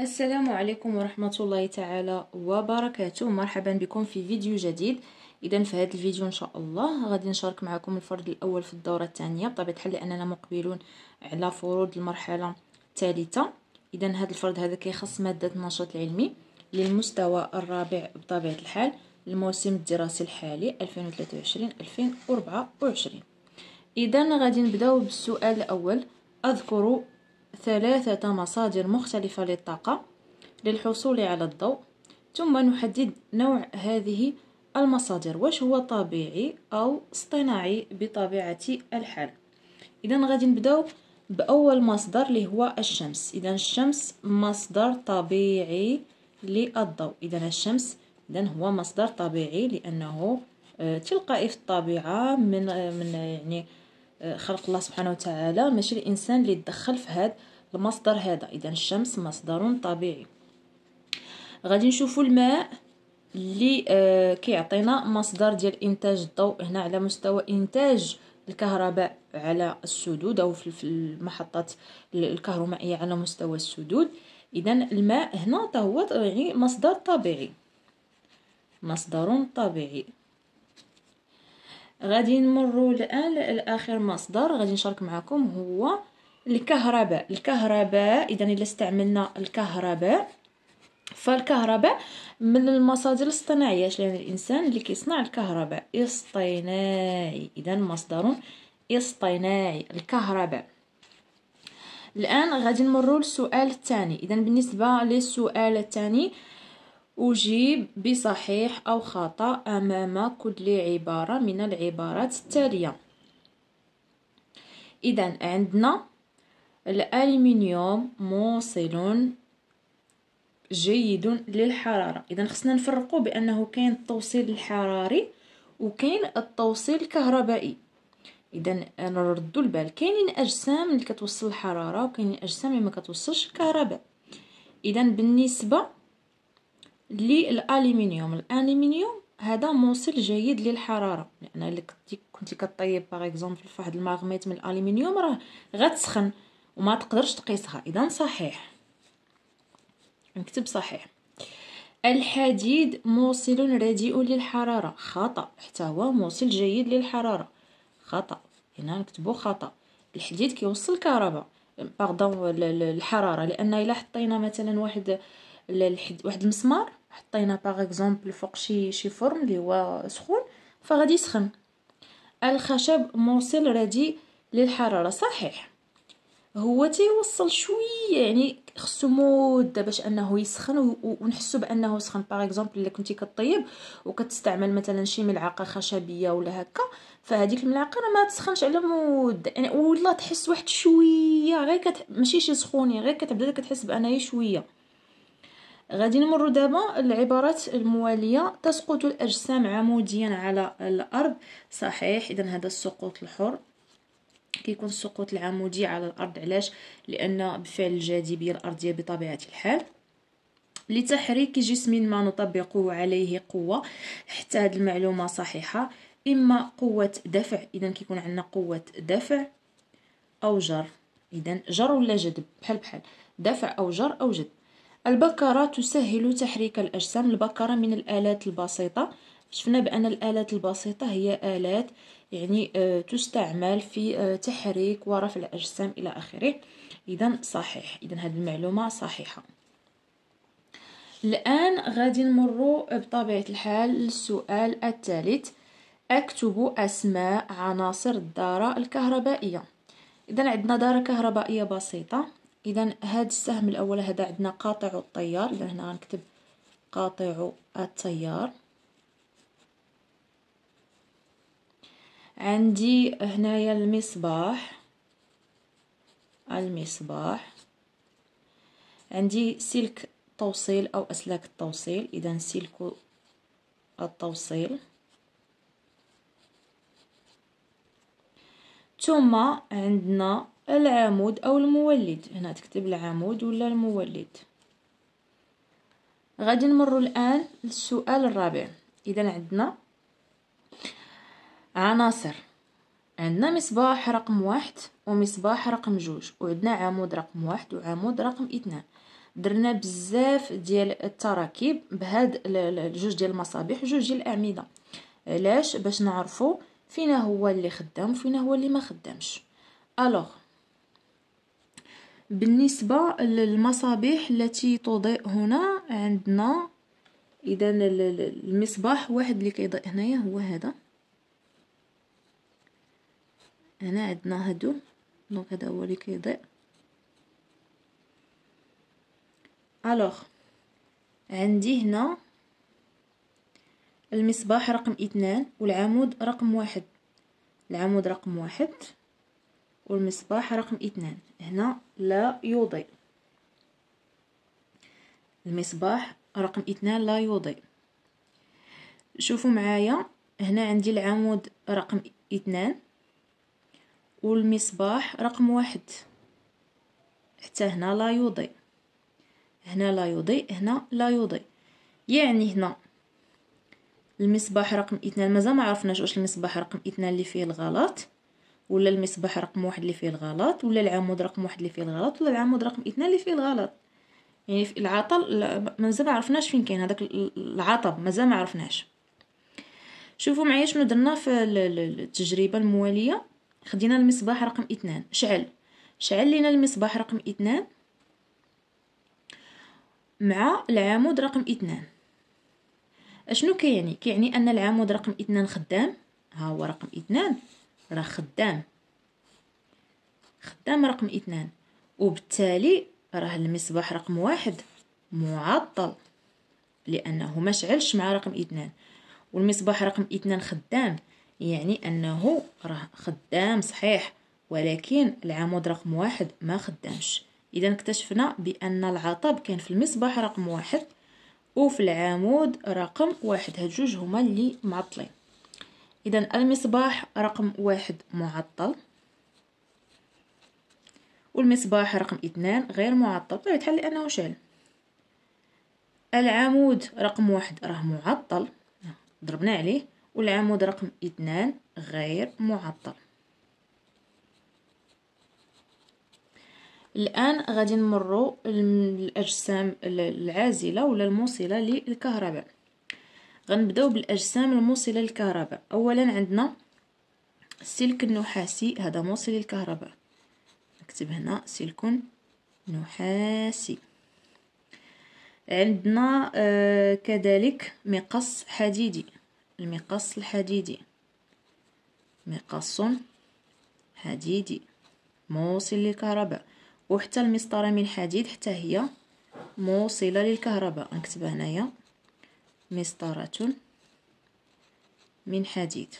السلام عليكم ورحمة الله تعالى وبركاته مرحبا بكم في فيديو جديد اذا في هذا الفيديو ان شاء الله غادي نشارك معكم الفرد الاول في الدورة الثانية بطبيعة الحال لاننا مقبلون على فروض المرحلة الثالثة اذا هذا الفرد هذا كيخص مادة النشاط العلمي للمستوى الرابع بطبيعة الحال الموسم الدراسي الحالي 2023 2024 اذا غادي نبداو بالسؤال الاول اذكر ثلاثة مصادر مختلفة للطاقة للحصول على الضوء ثم نحدد نوع هذه المصادر واش هو طبيعي أو اصطناعي بطبيعة الحال إذا غادي نبداو بأول مصدر اللي هو الشمس إذا الشمس مصدر طبيعي للضوء إذا الشمس إذا هو مصدر طبيعي لأنه آه، تلقائي في الطبيعة من آه، من يعني خلق الله سبحانه وتعالى ماشي الانسان اللي تدخل في هذا المصدر هذا اذا الشمس مصدر طبيعي غادي نشوفوا الماء اللي آه، كيعطينا مصدر ديال انتاج الضوء هنا على مستوى انتاج الكهرباء على السدود او في المحطات الكهرومائيه على مستوى السدود اذا الماء هنا هو يعني مصدر طبيعي مصدر طبيعي غادي نمروا الان لاخر مصدر غادي نشارك معكم هو الكهرباء الكهرباء اذا الا استعملنا الكهرباء فالكهرباء من المصادر اش يعني الانسان اللي كيصنع الكهرباء اصطناعي اذا مصدر اصطناعي الكهرباء الان غادي نمروا للسؤال الثاني اذا بالنسبه للسؤال الثاني أجيب بصحيح أو خطأ أمام كل عبارة من العبارات التالية إذا عندنا الألمنيوم موصل جيد للحرارة إذا خصنا نفرقو بأنه كاين التوصيل الحراري وكاين التوصيل الكهربائي إذا نردو البال كاينين أجسام اللي كتوصل الحرارة وكاينين أجسام اللي ما كتوصلش الكهرباء إذا بالنسبة للالومنيوم الالومنيوم هذا موصل جيد للحراره لان الا كنتي كطيب باغ اكزومبل فواحد الماغميت من الالومنيوم راه غتسخن وما تقدرش تقيسها اذا صحيح نكتب صحيح الحديد موصل رديء للحرارة خطأ حتى هو موصل جيد للحرارة خطأ هنا نكتبو خطأ الحديد كيوصل الكهرباء باردون الحرارة لأن إلا حطينا مثلا واحد واحد المسمار حطينا باغ اكزومبل فوق شي شي فرن اللي هو سخون فغادي يسخن الخشب موصل ردي للحراره صحيح هو تيوصل شويه يعني خصو مده باش انه يسخن ونحسو بانه سخن باغ اكزومبل الا كنتي كطيب وكتستعمل مثلا شي ملعقه خشبيه ولا هكا فهذيك الملعقه راه ما تسخنش على مده يعني والله تحس واحد شويه غير كت... ماشي شي سخوني غير كتبدا كتحس بانها شويه غادي نمر دابا العبارات المواليه تسقط الاجسام عموديا على الارض صحيح اذا هذا السقوط الحر كيكون السقوط العمودي على الارض علاش لان بفعل الجاذبيه الارضيه بطبيعه الحال لتحريك جسم ما نطبقه عليه قوه حتى هذه المعلومه صحيحه اما قوه دفع اذا كيكون عندنا قوه دفع او جر اذا جر ولا جذب بحال بحال دفع او جر او جذب البكرة تسهل تحريك الأجسام البكرة من الآلات البسيطة شفنا بأن الآلات البسيطة هي آلات يعني آه، تستعمل في آه، تحريك ورفع الأجسام إلى آخره إذا صحيح إذا هذه المعلومة صحيحة الآن غادي نمر بطبيعة الحال للسؤال الثالث أكتب أسماء عناصر الدارة الكهربائية إذا عندنا دارة كهربائية بسيطة اذا هاد السهم الاول هذا عندنا قاطع الطيار اذا هنا غنكتب قاطع التيار عندي هنايا المصباح المصباح عندي سلك توصيل او اسلاك التوصيل اذا سلك التوصيل ثم عندنا العمود أو المولد هنا تكتب العمود ولا المولد غادي نمر الآن للسؤال الرابع إذا عندنا عناصر عندنا مصباح رقم واحد ومصباح رقم جوج وعندنا عمود رقم واحد وعمود رقم اثنان درنا بزاف ديال التراكيب بهاد الجوج ديال المصابيح وجوج ديال الاعمده علاش باش نعرفوا فينا هو اللي خدام وفينا هو اللي ما خدامش الوغ بالنسبة للمصابيح التي تضيء هنا عندنا اذا المصباح واحد اللي كيضيء هنايا هو هذا هنا عندنا هادو دونك هذا هو اللي كيضيء الوغ عندي هنا المصباح رقم اثنان والعمود رقم واحد العمود رقم واحد والمصباح رقم اثنان هنا لا يضيء المصباح رقم اثنان لا يضيء شوفوا معايا هنا عندي العمود رقم اثنان والمصباح رقم واحد حتى هنا لا يضيء هنا لا يضيء هنا لا يضيء يعني هنا المصباح رقم اثنان مازال ما عرفناش واش المصباح رقم اثنان اللي فيه الغلط ولا المصباح رقم واحد اللي فيه الغلط ولا العمود رقم واحد اللي فيه الغلط ولا العمود رقم اثنان اللي فيه الغلط يعني في العطل مازال ما عرفناش فين كاين هذاك العطب مازال ما عرفناش شوفوا معايا شنو درنا في التجربه المواليه خدينا المصباح رقم اثنان شعل شعل لينا المصباح رقم اثنان مع العمود رقم اثنان اشنو كيعني كيعني ان العمود رقم اثنان خدام ها هو رقم اثنان راه خدام خدام رقم اثنان وبالتالي راه المصباح رقم واحد معطل لأنه ما شعلش مع رقم اثنان والمصباح رقم اثنان خدام يعني أنه راه خدام صحيح ولكن العمود رقم واحد ما خدامش إذا اكتشفنا بأن العطب كان في المصباح رقم واحد وفي العمود رقم واحد هاد جوج هما اللي معطلين إذا المصباح رقم واحد معطل والمصباح رقم اثنان غير معطل بطبيعة طيب، الحال لأنه شال العمود رقم واحد راه معطل ضربنا عليه والعمود رقم اثنان غير معطل الآن غادي نمرو الأجسام العازلة ولا الموصلة للكهرباء غنبداو بالاجسام الموصله للكهرباء اولا عندنا السلك النحاسي هذا موصل للكهرباء نكتب هنا سلك نحاسي عندنا آه، كذلك مقص حديدي المقص الحديدي مقص حديدي موصل للكهرباء وحتى المسطره من الحديد حتى هي موصله للكهرباء نكتبها هنايا مسطرة من حديد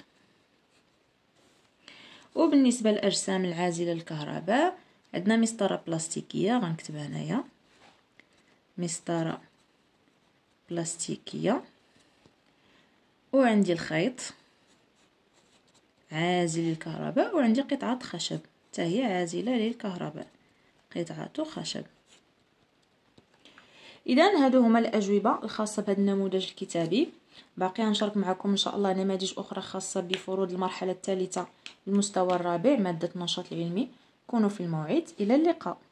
وبالنسبة للأجسام العازلة للكهرباء عندنا مسطرة بلاستيكية غنكتبها هنايا مسطرة بلاستيكية وعندي الخيط عازل للكهرباء وعندي قطعة خشب حتى هي عازلة للكهرباء قطعة خشب اذا هادو هما الاجوبه الخاصه بهذا النموذج الكتابي باقي غنشارك معكم ان شاء الله نماذج اخرى خاصه بفروض المرحله الثالثه المستوى الرابع ماده النشاط العلمي كونوا في الموعد الى اللقاء